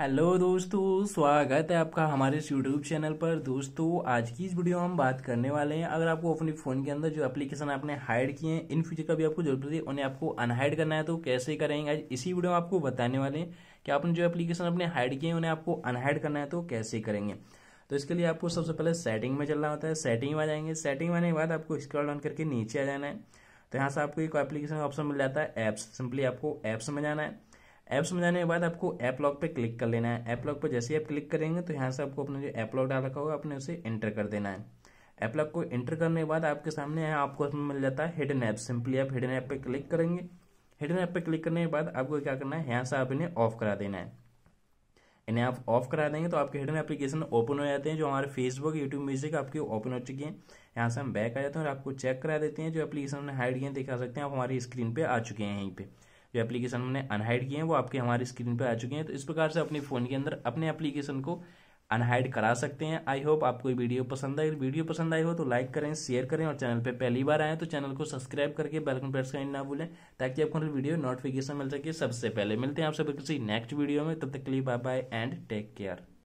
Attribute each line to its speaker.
Speaker 1: hello दोस्तों स्वागत है आपका हमारे इस यूट्यूब चैनल पर दोस्तों आज की इस वीडियो में हम बात करने वाले हैं अगर आपको अपने फ़ोन के अंदर जो एप्लीकेशन आपने हाइड किए हैं इन फ्यूचर का भी आपको जरूरत है उन्हें आपको अनहाइड करना है तो कैसे करेंगे आज इसी वीडियो में आपको बताने वाले हैं कि आपने जो एप्लीकेशन अपने हाइड किए हैं उन्हें आपको अनहाइड करना है तो कैसे करेंगे तो इसके लिए आपको सबसे पहले सेटिंग में चलना होता है सेटिंग में आ जाएंगे सेटिंग आने के बाद आपको स्क्रॉल डाउन करके नीचे आ जाना है तो यहाँ से आपको एक एप्लीकेशन का ऑप्शन मिल जाता है ऐप्स सिंपली आपको ऐप्स में जाना है ऐप समझाने के बाद आपको ऐप लॉक पे क्लिक कर लेना है ऐप लॉक पर जैसे ही आप क्लिक करेंगे तो यहाँ से आपको अपना जो ऐप लॉक डाल रखा होगा आपने उसे एंटर कर देना है ऐप लॉक को एंटर करने के बाद आपके सामने है आपको मिल जाता है हिडन ऐप सिंपली आप हिडन ऐप पे क्लिक करेंगे हिडन ऐप पे क्लिक करने के बाद आपको क्या करना है यहाँ से आप इन्हें ऑफ करा देना है इन्हें आप ऑफ करा देंगे तो आपके हिडन एप्लीकेशन ओपन हो जाते हैं जो हमारे फेसबुक यूट्यूब म्यूजिक आपके ओपन हो चुकी हैं यहाँ से हम बैक आ जाते हैं और आपको चेक करा देते हैं जो एप्लीकेशन हमने हाइड किए दिखा सकते हैं आप हमारी स्क्रीन पर आ चुके हैं यहीं पर जो एप्लीकेशन हमने अनहाइड किए हैं वो आपके हमारी स्क्रीन पर आ चुके हैं तो इस प्रकार से अपने फ़ोन के अंदर अपने एप्लीकेशन को अनहाइड करा सकते हैं आई होप आपको ये वीडियो पसंद आई वीडियो पसंद आई हो तो लाइक करें शेयर करें और चैनल पे पहली बार आए तो चैनल को सब्सक्राइब करके बेल आइकन प्रेस करना ना भूलें ताकि आपको वीडियो नोटिफिकेशन मिल सके सबसे पहले मिलते हैं आप सभी किसी नेक्स्ट वीडियो में तब तक के लिए bye bye and take care